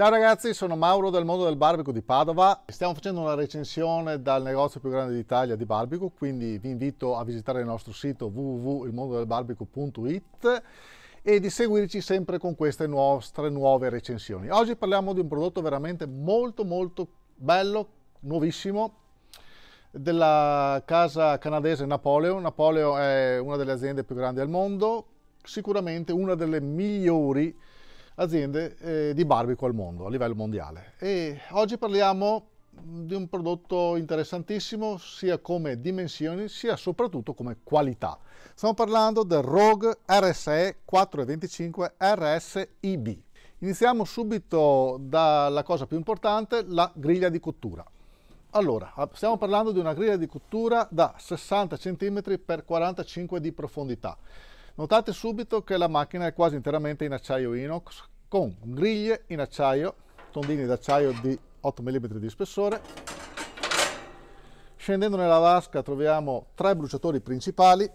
Ciao ragazzi, sono Mauro del mondo del barbecue di Padova. Stiamo facendo una recensione dal negozio più grande d'Italia di barbecue, quindi vi invito a visitare il nostro sito www.ilmondodelbarbecue.it e di seguirci sempre con queste nostre nuove recensioni. Oggi parliamo di un prodotto veramente molto molto bello, nuovissimo, della casa canadese Napoleon. Napoleon è una delle aziende più grandi al mondo, sicuramente una delle migliori aziende eh, di barbecue al mondo, a livello mondiale. E oggi parliamo di un prodotto interessantissimo sia come dimensioni sia soprattutto come qualità. Stiamo parlando del Rogue RSE 425 RSIB. Iniziamo subito dalla cosa più importante, la griglia di cottura. Allora, stiamo parlando di una griglia di cottura da 60 cm x 45 di profondità. Notate subito che la macchina è quasi interamente in acciaio inox con griglie in acciaio, tondini d'acciaio di 8 mm di spessore. Scendendo nella vasca troviamo tre bruciatori principali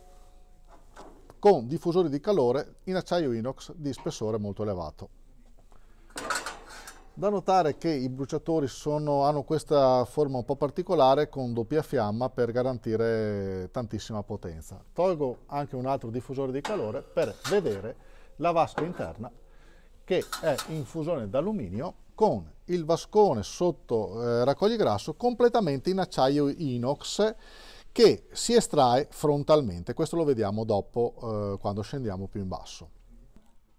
con diffusori di calore in acciaio inox di spessore molto elevato. Da notare che i bruciatori sono, hanno questa forma un po' particolare con doppia fiamma per garantire tantissima potenza. Tolgo anche un altro diffusore di calore per vedere la vasca interna che è in fusione d'alluminio con il vascone sotto eh, raccogligrasso completamente in acciaio inox che si estrae frontalmente. Questo lo vediamo dopo eh, quando scendiamo più in basso.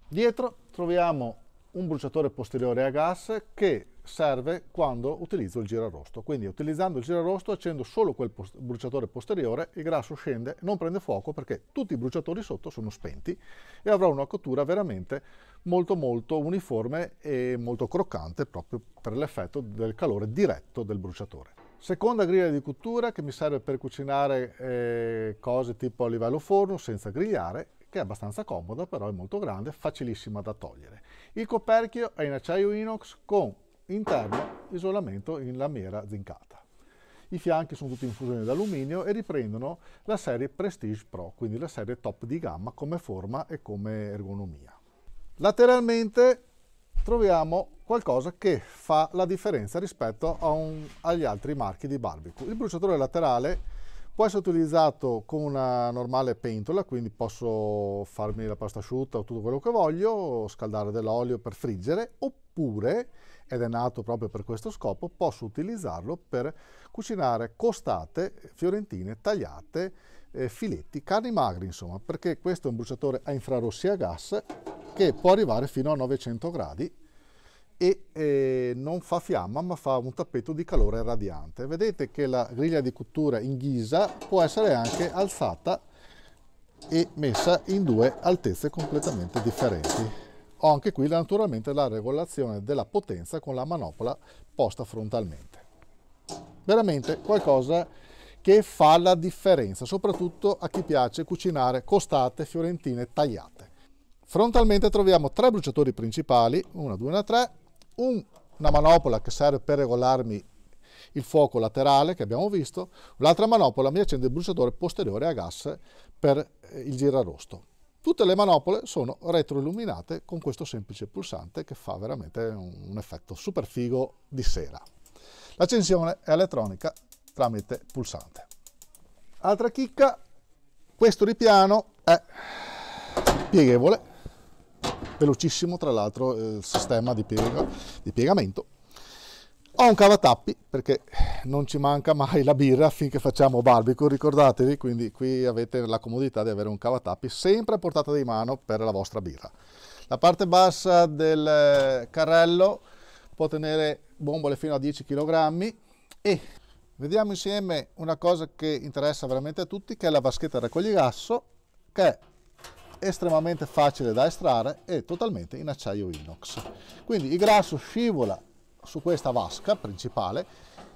Dietro troviamo un bruciatore posteriore a gas che serve quando utilizzo il girarosto. Quindi utilizzando il girarosto accendo solo quel post bruciatore posteriore, il grasso scende, non prende fuoco perché tutti i bruciatori sotto sono spenti e avrò una cottura veramente molto molto uniforme e molto croccante proprio per l'effetto del calore diretto del bruciatore. Seconda griglia di cottura che mi serve per cucinare eh, cose tipo a livello forno senza grigliare che è abbastanza comoda, però è molto grande, facilissima da togliere. Il coperchio è in acciaio inox con interno isolamento in lamiera zincata. I fianchi sono tutti in fusione d'alluminio e riprendono la serie Prestige Pro, quindi la serie top di gamma come forma e come ergonomia. Lateralmente troviamo qualcosa che fa la differenza rispetto un, agli altri marchi di barbecue. Il bruciatore laterale Può essere utilizzato con una normale pentola, quindi posso farmi la pasta asciutta o tutto quello che voglio, scaldare dell'olio per friggere, oppure, ed è nato proprio per questo scopo, posso utilizzarlo per cucinare costate fiorentine tagliate, eh, filetti, carni magri insomma, perché questo è un bruciatore a infrarossi a gas che può arrivare fino a 900 gradi e eh, non fa fiamma ma fa un tappeto di calore radiante. Vedete che la griglia di cottura in ghisa può essere anche alzata e messa in due altezze completamente differenti. Ho anche qui naturalmente la regolazione della potenza con la manopola posta frontalmente. Veramente qualcosa che fa la differenza, soprattutto a chi piace cucinare costate fiorentine tagliate. Frontalmente troviamo tre bruciatori principali, una, due, una, tre, un, una manopola che serve per regolarmi il fuoco laterale che abbiamo visto, l'altra manopola mi accende il bruciatore posteriore a gas per eh, il girarosto. Tutte le manopole sono retroilluminate con questo semplice pulsante che fa veramente un, un effetto super figo di sera. L'accensione è elettronica tramite pulsante. Altra chicca, questo ripiano è pieghevole velocissimo tra l'altro eh, il sistema di, piega, di piegamento. Ho un cavatappi perché non ci manca mai la birra finché facciamo barbecue, ricordatevi, quindi qui avete la comodità di avere un cavatappi sempre a portata di mano per la vostra birra. La parte bassa del eh, carrello può tenere bombole fino a 10 kg e vediamo insieme una cosa che interessa veramente a tutti che è la vaschetta da raccogligasso che estremamente facile da estrarre e totalmente in acciaio inox. Quindi il grasso scivola su questa vasca principale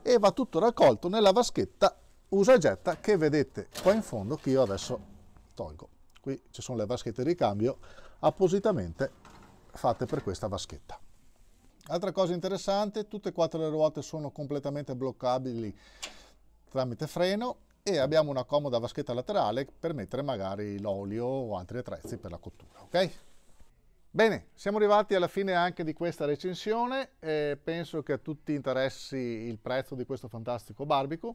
e va tutto raccolto nella vaschetta usa e getta che vedete qua in fondo che io adesso tolgo. Qui ci sono le vaschette di ricambio appositamente fatte per questa vaschetta. Altra cosa interessante, tutte e quattro le ruote sono completamente bloccabili tramite freno, e abbiamo una comoda vaschetta laterale per mettere magari l'olio o altri attrezzi per la cottura, ok? Bene, siamo arrivati alla fine anche di questa recensione, eh, penso che a tutti interessi il prezzo di questo fantastico barbecue.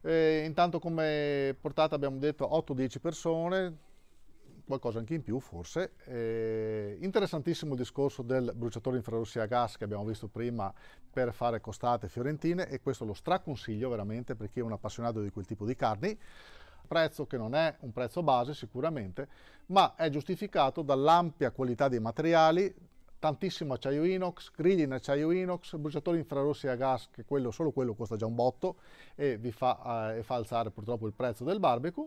Eh, intanto come portata abbiamo detto 8-10 persone, qualcosa anche in più forse. Eh, interessantissimo il discorso del bruciatore infrarossi a gas che abbiamo visto prima per fare costate fiorentine e questo lo straconsiglio veramente per chi è un appassionato di quel tipo di carni. Prezzo che non è un prezzo base sicuramente, ma è giustificato dall'ampia qualità dei materiali, tantissimo acciaio inox, grigli in acciaio inox, bruciatori infrarossi a gas, che quello, solo quello costa già un botto e vi fa, eh, fa alzare purtroppo il prezzo del barbecue,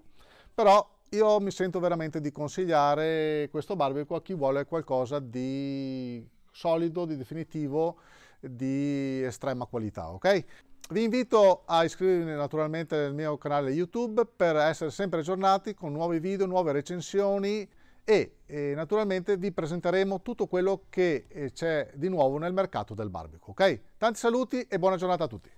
però io mi sento veramente di consigliare questo barbecue a chi vuole qualcosa di solido, di definitivo, di estrema qualità, ok? Vi invito a iscrivervi naturalmente al mio canale YouTube per essere sempre aggiornati con nuovi video, nuove recensioni e, e naturalmente vi presenteremo tutto quello che eh, c'è di nuovo nel mercato del barbecue, ok? Tanti saluti e buona giornata a tutti!